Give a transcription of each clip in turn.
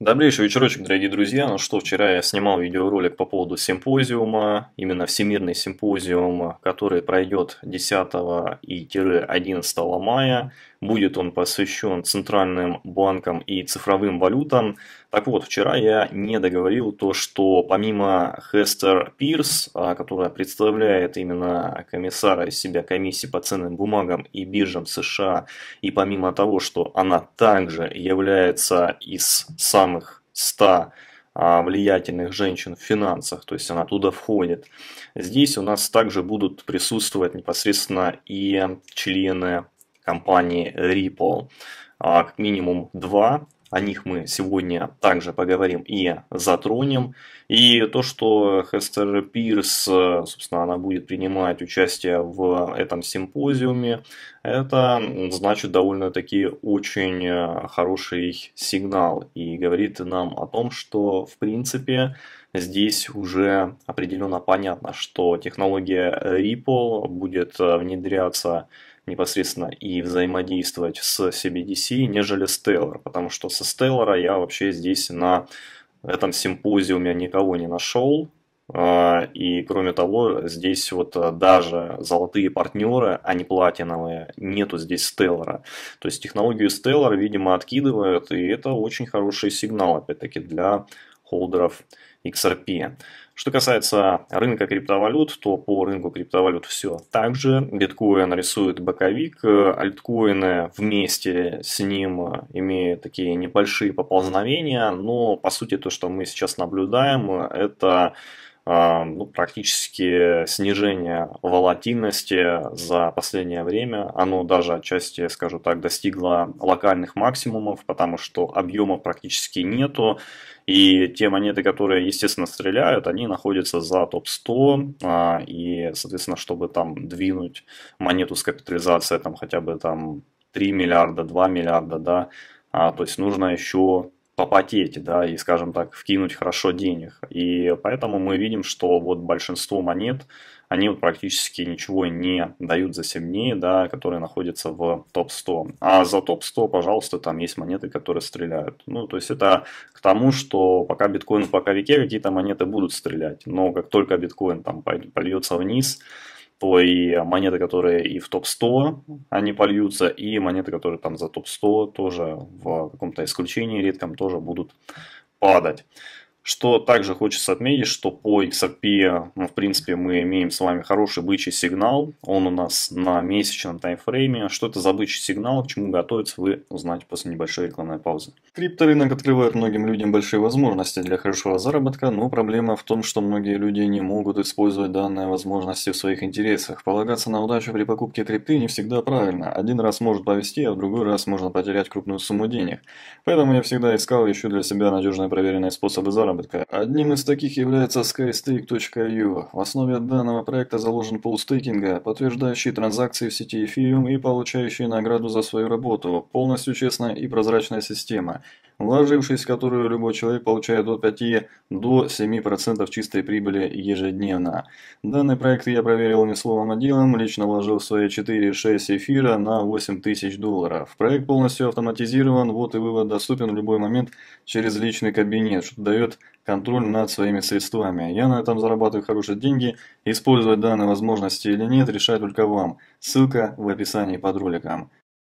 Добрейший вечерочек, дорогие друзья. Ну что, вчера я снимал видеоролик по поводу симпозиума, именно всемирный симпозиум, который пройдет 10 и 11 мая. Будет он посвящен центральным банкам и цифровым валютам. Так вот, вчера я не договорил то, что помимо Хестер Пирс, а, которая представляет именно комиссара из себя комиссии по ценным бумагам и биржам США, и помимо того, что она также является из самых 100 а, влиятельных женщин в финансах, то есть она туда входит. Здесь у нас также будут присутствовать непосредственно и члены компании Ripple, а, как минимум два о них мы сегодня также поговорим и затронем. И то, что Хестер Пирс, собственно, она будет принимать участие в этом симпозиуме, это значит довольно-таки очень э, хороший сигнал и говорит нам о том, что в принципе здесь уже определенно понятно, что технология Ripple будет э, внедряться непосредственно и взаимодействовать с CBDC, нежели Stellar, потому что со Stellar я вообще здесь на этом симпозиуме никого не нашел, э, и кроме того, здесь вот э, даже золотые партнеры, а не платиновые, нету здесь стеллара. То есть технологию Stellar видимо, откидывают, и это очень хороший сигнал, опять-таки, для холдеров XRP. Что касается рынка криптовалют, то по рынку криптовалют все так же. Биткоин рисует боковик, а альткоины вместе с ним имеют такие небольшие поползновения, но по сути то, что мы сейчас наблюдаем, это а, ну, практически снижение волатильности за последнее время. Оно даже отчасти, скажу так, достигло локальных максимумов, потому что объемов практически нету. И те монеты, которые, естественно, стреляют, они находятся за топ-100. А, и, соответственно, чтобы там двинуть монету с капитализацией там хотя бы там 3 миллиарда, 2 миллиарда, да, а, то есть нужно еще попотеть, да, и, скажем так, вкинуть хорошо денег. И поэтому мы видим, что вот большинство монет, они вот практически ничего не дают за 7 дней, да, которые находятся в топ-100. А за топ-100, пожалуйста, там есть монеты, которые стреляют. Ну, то есть это к тому, что пока биткоин в боковике, какие-то монеты будут стрелять. Но как только биткоин там польется вниз, то и монеты, которые и в топ-100, они польются, и монеты, которые там за топ-100 тоже в каком-то исключении редком тоже будут падать. Что также хочется отметить, что по XRP, ну, в принципе, мы имеем с вами хороший бычий сигнал. Он у нас на месячном таймфрейме. Что это за бычий сигнал, к чему готовиться, вы узнаете после небольшой рекламной паузы. Крипторынок открывает многим людям большие возможности для хорошего заработка, но проблема в том, что многие люди не могут использовать данные возможности в своих интересах. Полагаться на удачу при покупке крипты не всегда правильно. Один раз может повести, а в другой раз можно потерять крупную сумму денег. Поэтому я всегда искал еще для себя надежные проверенные способы заработка заработка. Одним из таких является skystake.io. В основе данного проекта заложен пул стейкинга, подтверждающий транзакции в сети Ethereum и получающий награду за свою работу. Полностью честная и прозрачная система вложившись в которую любой человек получает от 5 до 7% чистой прибыли ежедневно. Данный проект я проверил не словом, а делом, лично вложил свои 4-6 эфира на 8 тысяч долларов. Проект полностью автоматизирован, вот и вывод доступен в любой момент через личный кабинет, что дает контроль над своими средствами. Я на этом зарабатываю хорошие деньги, использовать данные возможности или нет решать только вам. Ссылка в описании под роликом.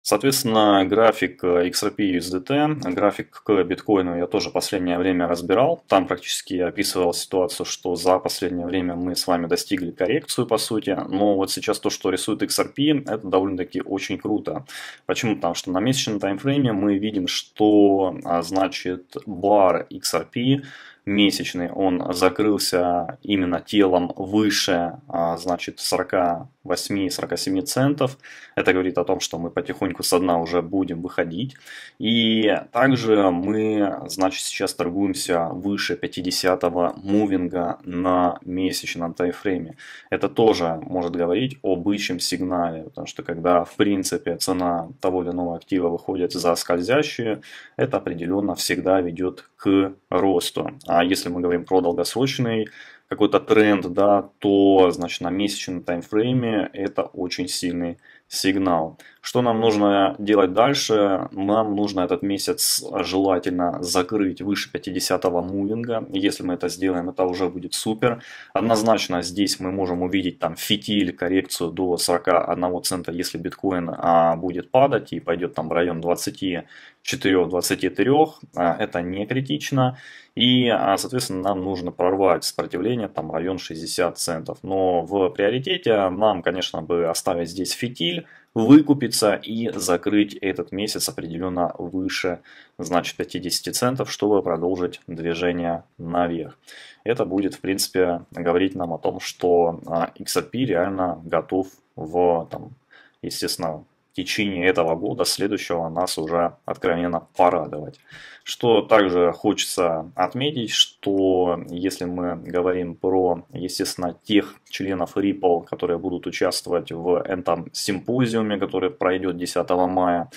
Соответственно, график э, XRP USDT, график к биткоину я тоже последнее время разбирал. Там практически описывал ситуацию, что за последнее время мы с вами достигли коррекцию, по сути. Но вот сейчас то, что рисует XRP, это довольно-таки очень круто. Почему? Потому что на месячном таймфрейме мы видим, что а, значит бар XRP месячный, он закрылся именно телом выше, а, значит, 48-47 центов. Это говорит о том, что мы потихоньку со дна уже будем выходить. И также мы, значит, сейчас торгуемся выше 50-го мувинга на месячном таймфрейме. Это тоже может говорить о бычьем сигнале, потому что когда, в принципе, цена того или иного актива выходит за скользящие, это определенно всегда ведет к росту. А если мы говорим про долгосрочный какой-то тренд, да, то, значит, на месячном таймфрейме это очень сильный сигнал. Что нам нужно делать дальше? Нам нужно этот месяц желательно закрыть выше 50 мувинга. Если мы это сделаем, это уже будет супер. Однозначно здесь мы можем увидеть там фитиль, коррекцию до 41 цента, если биткоин а, будет падать и пойдет там в район 24-23. А, это не критично. И, а, соответственно, нам нужно прорвать сопротивление там район 60 центов. Но в приоритете нам, конечно, бы оставить здесь фитиль, выкупиться и закрыть этот месяц определенно выше, значит, 50 центов, чтобы продолжить движение наверх. Это будет, в принципе, говорить нам о том, что а, XRP реально готов в, там, естественно, течение этого года, следующего, нас уже откровенно порадовать. Что также хочется отметить, что если мы говорим про, естественно, тех членов Ripple, которые будут участвовать в этом симпозиуме, который пройдет 10 мая,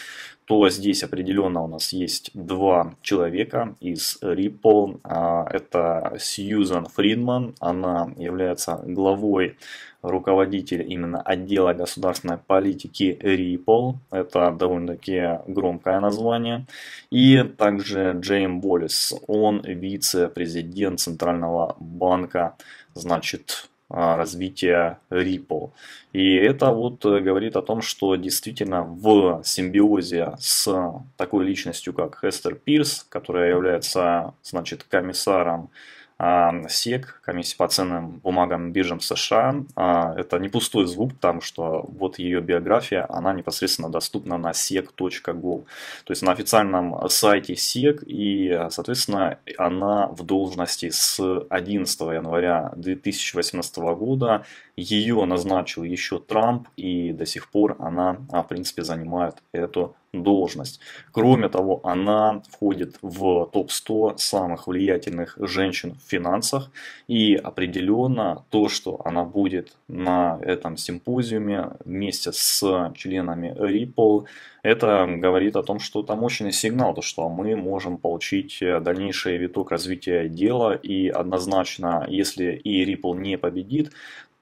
то здесь определенно у нас есть два человека из Ripple. А, это Сьюзан Фридман, она является главой руководитель именно отдела государственной политики Ripple, это довольно-таки громкое название, и также Джейм Боллис, он вице-президент Центрального банка, значит, а, развития Ripple. И это вот э, говорит о том, что действительно в симбиозе с такой личностью, как Хестер Пирс, которая является, значит, комиссаром а, СЕК, комиссия по ценным бумагам биржам США. А, это не пустой звук, потому что вот ее биография, она непосредственно доступна на sec.gov, то есть на официальном сайте Сек и, соответственно, она в должности с 11 января 2018 года ее назначил еще Трамп, и до сих пор она, а, в принципе, занимает эту должность. Кроме того, она входит в топ-100 самых влиятельных женщин в финансах. И определенно то, что она будет на этом симпозиуме вместе с членами Ripple, это говорит о том, что там мощный сигнал, то что мы можем получить дальнейший виток развития дела. И однозначно, если и Ripple не победит,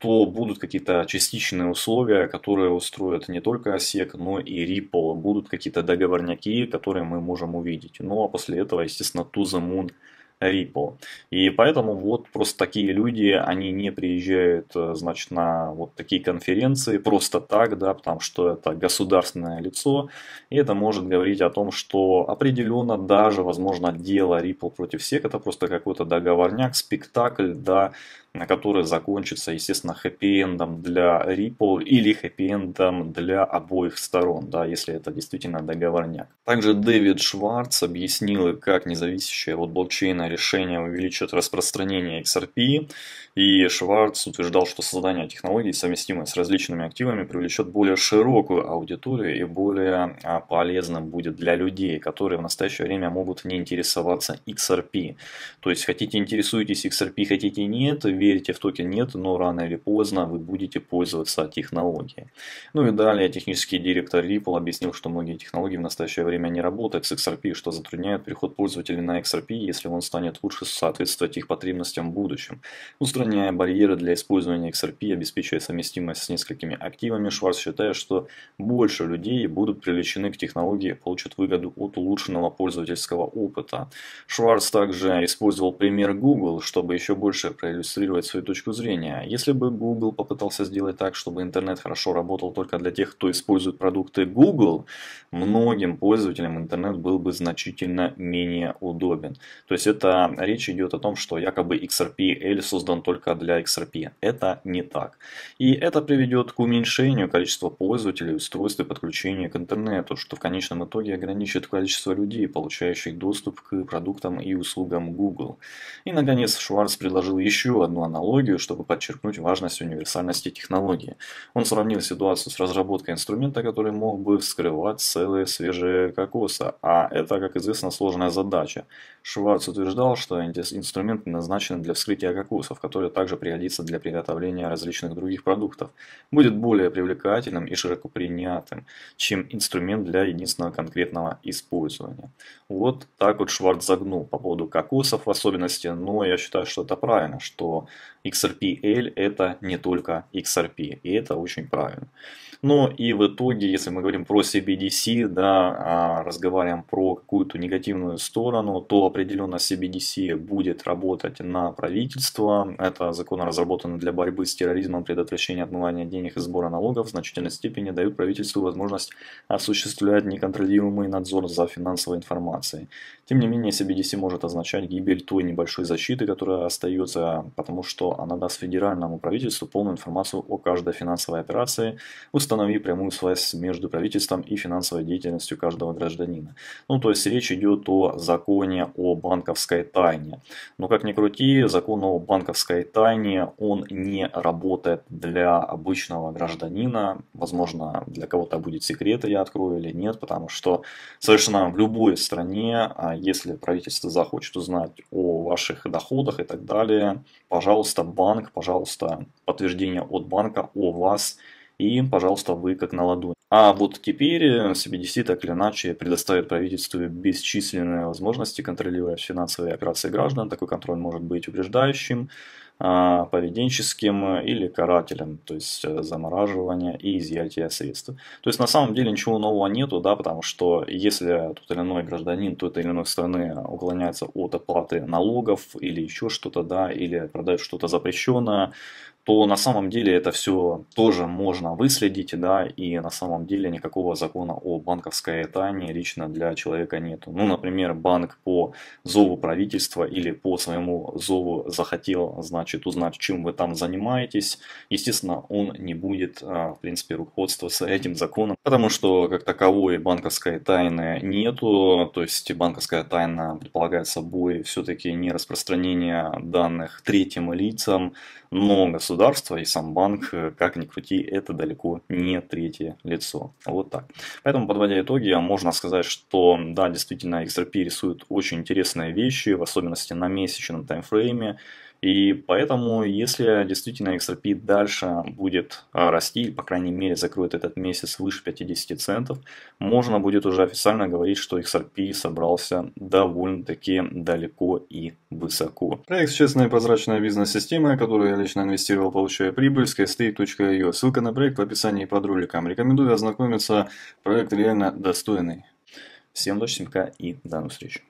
то будут какие-то частичные условия, которые устроят не только OSEC, но и Ripple. Будут какие-то договорняки, которые мы можем увидеть. Ну а после этого, естественно, to the moon Ripple. И поэтому вот просто такие люди, они не приезжают, э, значит, на вот такие конференции просто так, да, потому что это государственное лицо, и это может говорить о том, что определенно даже, возможно, дело Ripple против всех, это просто какой-то договорняк, спектакль, да, который закончится, естественно, хэппи-эндом для Ripple или хэппи-эндом для обоих сторон, да, если это действительно договорняк. Также Дэвид Шварц объяснил, как независящее от блокчейна решение увеличит распространение XRP, и Шварц утверждал, что создание технологий, совместимой с различными активами, привлечет более широкую аудиторию и более а, полезным будет для людей, которые в настоящее время могут не интересоваться XRP. То есть, хотите интересуетесь XRP, хотите нет, верите в токен нет, но рано или поздно вы будете пользоваться технологией. Ну и далее технический директор Ripple объяснил, что многие технологии в настоящее время не работают с XRP, что затрудняет переход пользователей на XRP, если он станет лучше соответствовать их потребностям в будущем. Устраняя барьеры для использования XRP, обеспечивая совместимость с несколькими активами, Шварц считает, что больше людей будут привлечены к технологии получат выгоду от улучшенного пользовательского опыта. Шварц также использовал пример Google, чтобы еще больше проиллюстрировать отстаивает свою точку зрения. Если бы Google попытался сделать так, чтобы интернет хорошо работал только для тех, кто использует продукты Google, многим пользователям интернет был бы значительно менее удобен. То есть это речь идет о том, что якобы XRP XRPL создан только для XRP. Это не так. И это приведет к уменьшению количества пользователей, устройств и подключения к интернету, что в конечном итоге ограничит количество людей, получающих доступ к продуктам и услугам Google. И, наконец, Шварц предложил еще одну аналогию, чтобы подчеркнуть важность универсальности технологии. Он сравнил ситуацию с разработкой инструмента, который мог бы вскрывать целые свежие кокосы, а это, как известно, сложная задача. Шварц утверждал, что инструмент назначен для вскрытия кокосов, который также пригодится для приготовления различных других продуктов, будет более привлекательным и широко принятым, чем инструмент для единственного конкретного использования. Вот так вот Шварц загнул по поводу кокосов в особенности, но я считаю, что это правильно, что XRPL это не только XRP, и это очень правильно. Но ну, и в итоге, если мы говорим про CBDC, да, а разговариваем про какую-то негативную сторону, то определенно CBDC будет работать на правительство. Это закон, разработаны для борьбы с терроризмом, предотвращения отмывания денег и сбора налогов в значительной степени дают правительству возможность осуществлять неконтролируемый надзор за финансовой информацией. Тем не менее, CBDC может означать гибель той небольшой защиты, которая остается, потому что она даст федеральному правительству полную информацию о каждой финансовой операции, установленной установи прямую связь между правительством и финансовой деятельностью каждого гражданина. Ну, то есть речь идет о законе о банковской тайне. Но как ни крути, закон о банковской тайне, он не работает для обычного гражданина. Возможно, для кого-то будет секрет, я открою или нет, потому что совершенно в любой стране, а если правительство захочет узнать о ваших доходах и так далее, пожалуйста, банк, пожалуйста, подтверждение от банка о вас – и, пожалуйста, вы как на ладони. А вот теперь CBDC э, так или иначе предоставит правительству бесчисленные возможности, контролируя финансовые операции граждан. Такой контроль может быть убеждающим, а, поведенческим э, или карателем, то есть э, замораживание и изъятие средств. То есть на самом деле ничего нового нету, да, потому что если тот или иной гражданин той или иной страны уклоняется от оплаты налогов или еще что-то, да, или продает что-то запрещенное, то на самом деле это все тоже можно выследить, да, и на самом деле никакого закона о банковской тайне лично для человека нету. Ну, например, банк по зову правительства или по своему зову захотел, значит, значит, узнать, чем вы там занимаетесь. Естественно, он не будет, а, в принципе, руководствоваться этим законом, потому что как таковой банковской тайны нету, то есть банковская тайна предполагает собой все-таки не распространение данных третьим лицам, но государство и сам банк, как ни крути, это далеко не третье лицо. Вот так. Поэтому, подводя итоги, можно сказать, что да, действительно, XRP рисует очень интересные вещи, в особенности на месячном таймфрейме. И поэтому, если действительно XRP дальше будет а, расти, по крайней мере, закроет этот месяц выше 50 центов, можно будет уже официально говорить, что XRP собрался довольно-таки далеко и высоко. Проект «Честная и прозрачная бизнес-система», которую я лично инвестировал, получая прибыль с castay.io. Ссылка на проект в описании под роликом. Рекомендую ознакомиться, проект реально достойный. Всем удачи, и до новых встреч.